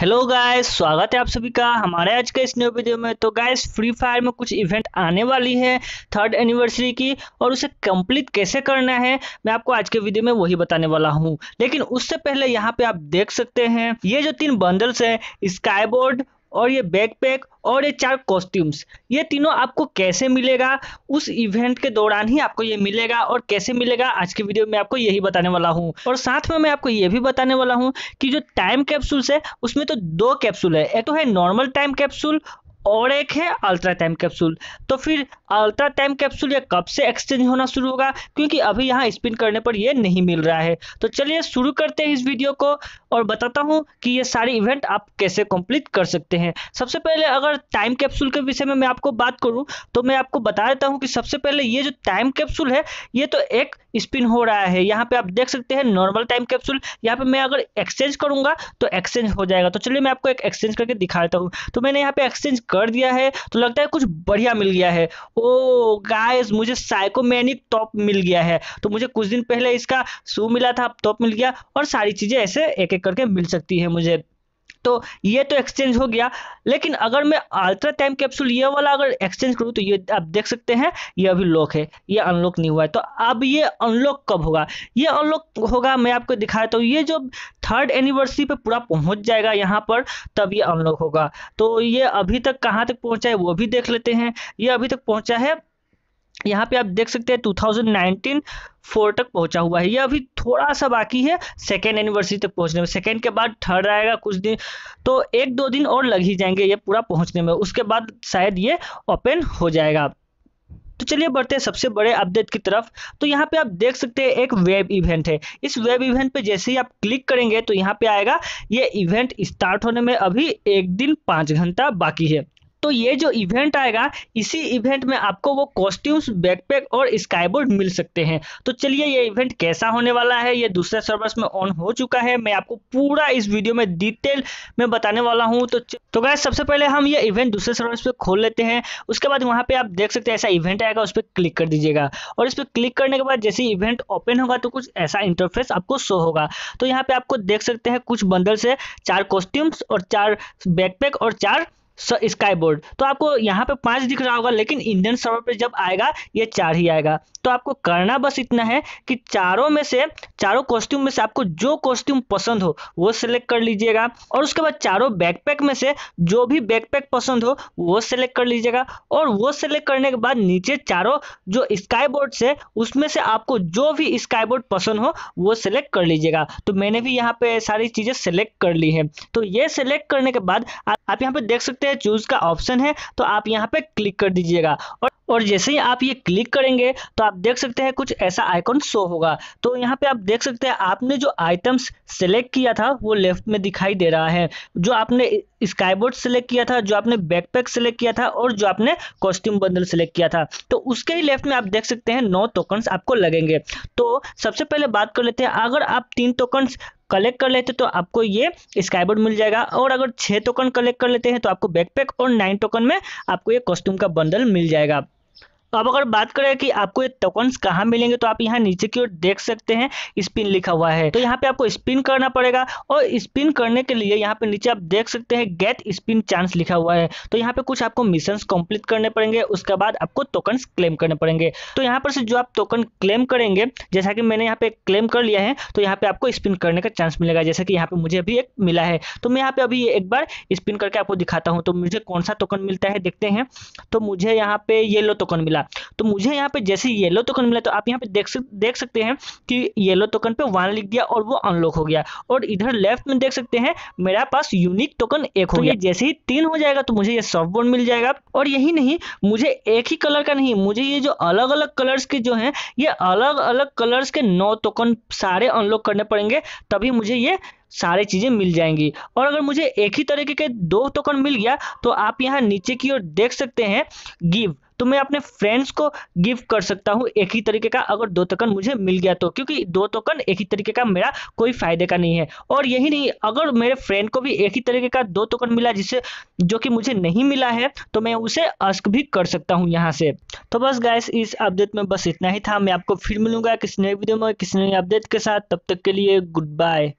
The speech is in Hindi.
हेलो गाइस स्वागत है आप सभी का हमारे आज के इस न्यू वीडियो में तो गाइस फ्री फायर में कुछ इवेंट आने वाली है थर्ड एनिवर्सरी की और उसे कंप्लीट कैसे करना है मैं आपको आज के वीडियो में वही बताने वाला हूं लेकिन उससे पहले यहां पे आप देख सकते हैं ये जो तीन बंडल्स हैं स्काईबोर्ड और ये बैकपैक और ये चार कॉस्ट्यूम्स ये तीनों आपको कैसे मिलेगा उस इवेंट के दौरान ही आपको ये मिलेगा और कैसे मिलेगा आज की वीडियो में आपको यही बताने वाला हूँ और साथ में मैं आपको ये भी बताने वाला हूँ कि जो टाइम कैप्सूल्स है उसमें तो दो कैप्सूल है एक तो है नॉर्मल टाइम कैप्सूल और एक है अल्ट्रा टाइम कैप्सूल तो फिर अल्ट्रा टाइम कैप्सूल ये कब से एक्सचेंज होना शुरू होगा क्योंकि अभी यहाँ स्पिन करने पर ये नहीं मिल रहा है तो चलिए शुरू करते हैं इस वीडियो को और बताता हूँ कि ये सारे इवेंट आप कैसे कंप्लीट कर सकते हैं सबसे पहले अगर टाइम कैप्सूल के विषय में मैं आपको बात करूँ तो मैं आपको बता देता हूँ कि सबसे पहले ये जो टाइम कैप्सूल है ये तो एक स्पिन हो रहा है यहाँ पे आप देख सकते हैं नॉर्मल टाइम कैप्सूल यहाँ पे मैं अगर एक्सचेंज करूंगा तो एक्सचेंज हो जाएगा तो चलिए मैं आपको एक एक्सचेंज करके दिखा देता हूँ तो मैंने यहाँ पे एक्सचेंज कर दिया है तो लगता है कुछ बढ़िया मिल गया है ओ गाइस मुझे साइकोमैनिक टॉप मिल गया है तो मुझे कुछ दिन पहले इसका शू मिला था टॉप मिल गया और सारी चीजें ऐसे एक एक करके मिल सकती है मुझे तो ये तो एक्सचेंज हो गया लेकिन अगर मैं अल्ट्रा टाइम कैप्सूल ये वाला अगर एक्सचेंज करूँ तो ये आप देख सकते हैं ये अभी लॉक है ये अनलॉक नहीं हुआ है तो अब ये अनलॉक कब होगा ये अनलॉक होगा मैं आपको दिखा देता हूँ ये जो थर्ड एनिवर्सरी पे पूरा पहुंच जाएगा यहाँ पर तब ये अनलॉक होगा तो ये अभी तक कहाँ तक पहुँचा है वो भी देख लेते हैं ये अभी तक पहुँचा है यहाँ पे आप देख सकते हैं 2019 फोर तक पहुंचा हुआ है यह अभी थोड़ा सा बाकी है सेकेंड एनिवर्सरी तक पहुंचने में सेकेंड के बाद थर्ड आएगा कुछ दिन तो एक दो दिन और लग ही जाएंगे ये पूरा पहुंचने में उसके बाद शायद ये ओपन हो जाएगा तो चलिए बढ़ते हैं सबसे बड़े अपडेट की तरफ तो यहाँ पे आप देख सकते हैं एक वेब इवेंट है इस वेब इवेंट पे जैसे ही आप क्लिक करेंगे तो यहाँ पे आएगा ये इवेंट स्टार्ट होने में अभी एक दिन पाँच घंटा बाकी है तो ये जो इवेंट आएगा इसी इवेंट में आपको वो कॉस्ट्यूम्स बैकपैक और स्काईबोर्ड मिल सकते हैं तो चलिए ये इवेंट कैसा होने वाला है ये दूसरे सर्वर्स में ऑन हो चुका है मैं आपको पूरा इस वीडियो में डिटेल में बताने वाला हूँ तो तो गाय सबसे पहले हम ये इवेंट दूसरे सर्वर्स पे खोल लेते हैं उसके बाद वहाँ पे आप देख सकते हैं ऐसा इवेंट आएगा उस पर क्लिक कर दीजिएगा और इस पर क्लिक करने के बाद जैसे इवेंट ओपन होगा तो कुछ ऐसा इंटरफेस आपको शो होगा तो यहाँ पे आपको देख सकते हैं कुछ बंदर से चार कॉस्ट्यूम्स और चार बैकपैक और चार स्काई बोर्ड तो आपको यहाँ पे पांच दिख रहा होगा लेकिन इंडियन सर्वर पे जब आएगा ये चार ही आएगा तो आपको करना बस इतना है कि चारों में से चारों कॉस्ट्यूम में से आपको जो कॉस्ट्यूम पसंद हो वो सिलेक्ट कर लीजिएगा और उसके बाद चारों बैकपैक में से जो भी बैकपैक पसंद हो वो सिलेक्ट कर लीजिएगा और वो सिलेक्ट करने के बाद नीचे चारों जो स्काई बोर्ड से उसमें से आपको जो भी स्काई बोर्ड पसंद हो वो सिलेक्ट कर लीजिएगा तो मैंने भी यहाँ पे सारी चीजें सिलेक्ट कर ली है तो ये सिलेक्ट करने के बाद आप यहाँ पे देख सकते हैं है चूज का ऑप्शन है तो आप यहाँ पे क्लिक कर दीजिएगा और और जैसे ही आप ये क्लिक करेंगे तो आप देख सकते हैं कुछ ऐसा आइकॉन शो होगा तो यहाँ पे आप देख सकते हैं आपने जो आइटम्स सेलेक्ट किया था वो लेफ्ट में दिखाई दे रहा है जो आपने स्काईबोर्ड सेलेक्ट किया था जो आपने बैकपैक सेलेक्ट किया था और जो आपने कॉस्ट्यूम बंडल सेलेक्ट किया था तो उसके ही लेफ्ट में आप देख सकते हैं नौ टोकन्स आपको लगेंगे तो सबसे पहले बात कर लेते हैं अगर आप तीन टोकन्स कलेक्ट कर लेते तो आपको ये स्काईबोर्ड मिल जाएगा और अगर छः टोकन कलेक्ट कर लेते हैं तो आपको बैकपैक और नाइन टोकन में आपको ये कॉस्ट्यूम का बंडल मिल जाएगा तो अब अगर बात करें कि आपको ये टोकन्स कहाँ मिलेंगे तो आप यहाँ नीचे की ओर देख सकते हैं स्पिन लिखा हुआ है तो यहाँ पे आपको स्पिन करना पड़ेगा और स्पिन करने के लिए यहाँ पे नीचे आप देख सकते हैं गेट स्पिन चांस लिखा हुआ है तो यहाँ पे कुछ आपको मिशन कंप्लीट करने पड़ेंगे उसके बाद आपको टोकन क्लेम करने पड़ेंगे तो यहाँ पर से जो आप टोकन क्लेम करेंगे जैसा कि मैंने यहाँ पे क्लेम कर लिया है तो यहाँ पे आपको स्पिन करने का चांस मिलेगा जैसा कि यहाँ पे मुझे अभी एक मिला है तो मैं यहाँ पे अभी एक बार स्पिन करके आपको दिखाता हूँ तो मुझे कौन सा टोकन मिलता है देखते हैं तो मुझे यहाँ पे येलो टोकन मिला मिला तो मुझे यहाँ पे जैसे येलो टोकन मिला तो आप यहाँ पे देख सक, देख सकते हैं कि येलो टोकन पे वन लिख दिया और वो अनलॉक हो गया और इधर लेफ्ट में देख सकते हैं मेरा पास यूनिक टोकन एक हो तो गया जैसे ही तीन हो जाएगा तो मुझे ये सॉफ्ट बोर्ड मिल जाएगा और यही नहीं मुझे एक ही कलर का नहीं मुझे ये जो अलग अलग कलर्स के जो है ये अलग अलग कलर्स के नौ टोकन सारे अनलॉक करने पड़ेंगे तभी मुझे ये सारे चीज़ें मिल जाएंगी और अगर मुझे एक ही तरीके के दो टोकन मिल गया तो आप यहाँ नीचे की ओर देख सकते हैं गिव तो मैं अपने फ्रेंड्स को गिफ्ट कर सकता हूँ एक ही तरीके का अगर दो टोकन मुझे मिल गया तो क्योंकि दो टोकन एक ही तरीके का मेरा कोई फायदे का नहीं है और यही नहीं अगर मेरे फ्रेंड को भी एक ही तरीके का दो टोकन मिला जिसे जो कि मुझे नहीं मिला है तो मैं उसे अस्क भी कर सकता हूँ यहाँ से तो बस गैस इस अपडेट में बस इतना ही था मैं आपको फिर मिलूंगा किसी नए वीडियो में किसी नए अपडेट के साथ तब तक के लिए गुड बाय